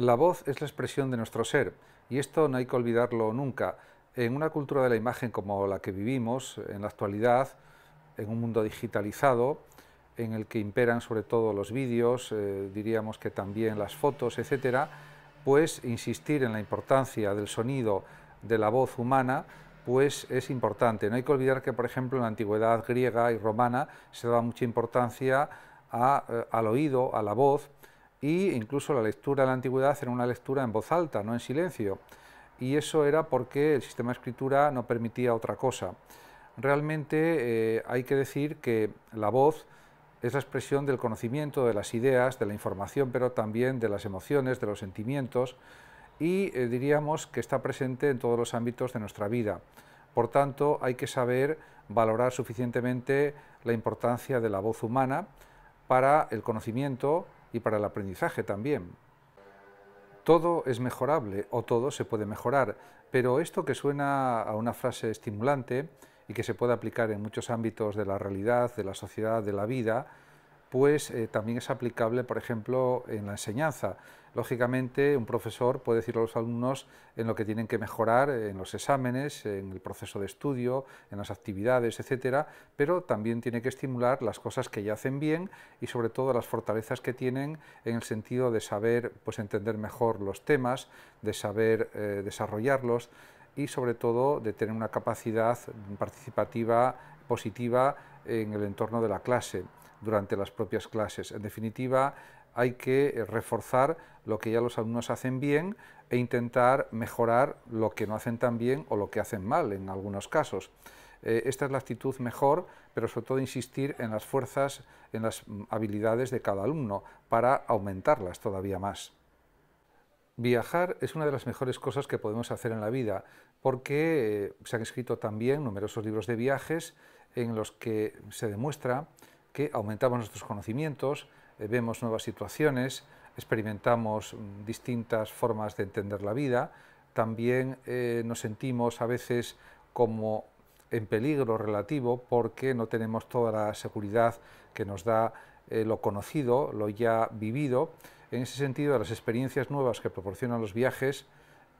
La voz es la expresión de nuestro ser y esto no hay que olvidarlo nunca. En una cultura de la imagen como la que vivimos en la actualidad, en un mundo digitalizado, en el que imperan sobre todo los vídeos, eh, diríamos que también las fotos, etcétera, pues insistir en la importancia del sonido de la voz humana pues es importante. No hay que olvidar que, por ejemplo, en la antigüedad griega y romana se daba mucha importancia eh, al oído, a la voz, y incluso la lectura de la antigüedad era una lectura en voz alta, no en silencio. Y eso era porque el sistema de escritura no permitía otra cosa. Realmente eh, hay que decir que la voz es la expresión del conocimiento, de las ideas, de la información, pero también de las emociones, de los sentimientos, y eh, diríamos que está presente en todos los ámbitos de nuestra vida. Por tanto, hay que saber valorar suficientemente la importancia de la voz humana para el conocimiento, y para el aprendizaje también. Todo es mejorable o todo se puede mejorar, pero esto que suena a una frase estimulante y que se puede aplicar en muchos ámbitos de la realidad, de la sociedad, de la vida, pues eh, también es aplicable, por ejemplo, en la enseñanza lógicamente un profesor puede decir a los alumnos en lo que tienen que mejorar, eh, en los exámenes, en el proceso de estudio, en las actividades, etcétera, pero también tiene que estimular las cosas que ya hacen bien y sobre todo las fortalezas que tienen en el sentido de saber pues entender mejor los temas, de saber eh, desarrollarlos y sobre todo de tener una capacidad participativa positiva en el entorno de la clase, durante las propias clases. En definitiva, hay que eh, reforzar lo que ya los alumnos hacen bien e intentar mejorar lo que no hacen tan bien o lo que hacen mal en algunos casos. Eh, esta es la actitud mejor, pero sobre todo insistir en las fuerzas, en las mm, habilidades de cada alumno para aumentarlas todavía más. Viajar es una de las mejores cosas que podemos hacer en la vida, porque eh, se han escrito también numerosos libros de viajes en los que se demuestra que aumentamos nuestros conocimientos, eh, vemos nuevas situaciones, experimentamos mm, distintas formas de entender la vida, también eh, nos sentimos a veces como en peligro relativo porque no tenemos toda la seguridad que nos da eh, lo conocido, lo ya vivido. En ese sentido, las experiencias nuevas que proporcionan los viajes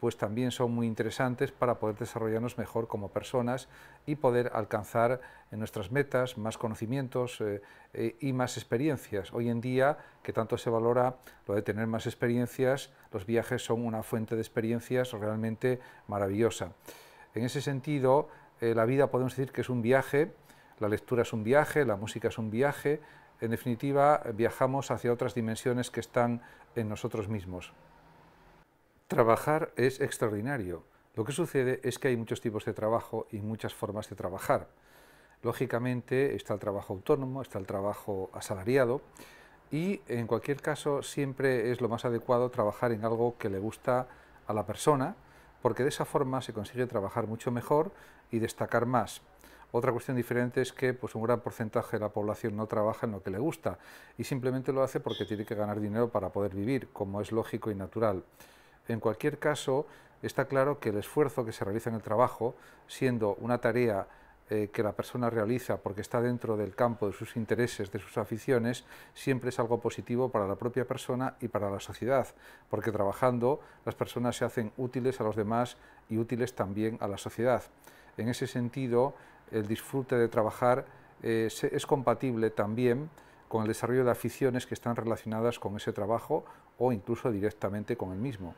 pues también son muy interesantes para poder desarrollarnos mejor como personas y poder alcanzar en eh, nuestras metas, más conocimientos eh, eh, y más experiencias. Hoy en día, que tanto se valora lo de tener más experiencias, los viajes son una fuente de experiencias realmente maravillosa. En ese sentido, la vida podemos decir que es un viaje, la lectura es un viaje, la música es un viaje, en definitiva, viajamos hacia otras dimensiones que están en nosotros mismos trabajar es extraordinario. Lo que sucede es que hay muchos tipos de trabajo y muchas formas de trabajar. Lógicamente está el trabajo autónomo, está el trabajo asalariado y en cualquier caso siempre es lo más adecuado trabajar en algo que le gusta a la persona porque de esa forma se consigue trabajar mucho mejor y destacar más. Otra cuestión diferente es que pues, un gran porcentaje de la población no trabaja en lo que le gusta y simplemente lo hace porque tiene que ganar dinero para poder vivir, como es lógico y natural. En cualquier caso, está claro que el esfuerzo que se realiza en el trabajo, siendo una tarea eh, que la persona realiza porque está dentro del campo de sus intereses, de sus aficiones, siempre es algo positivo para la propia persona y para la sociedad, porque trabajando las personas se hacen útiles a los demás y útiles también a la sociedad. En ese sentido, el disfrute de trabajar eh, es compatible también con el desarrollo de aficiones que están relacionadas con ese trabajo o incluso directamente con el mismo.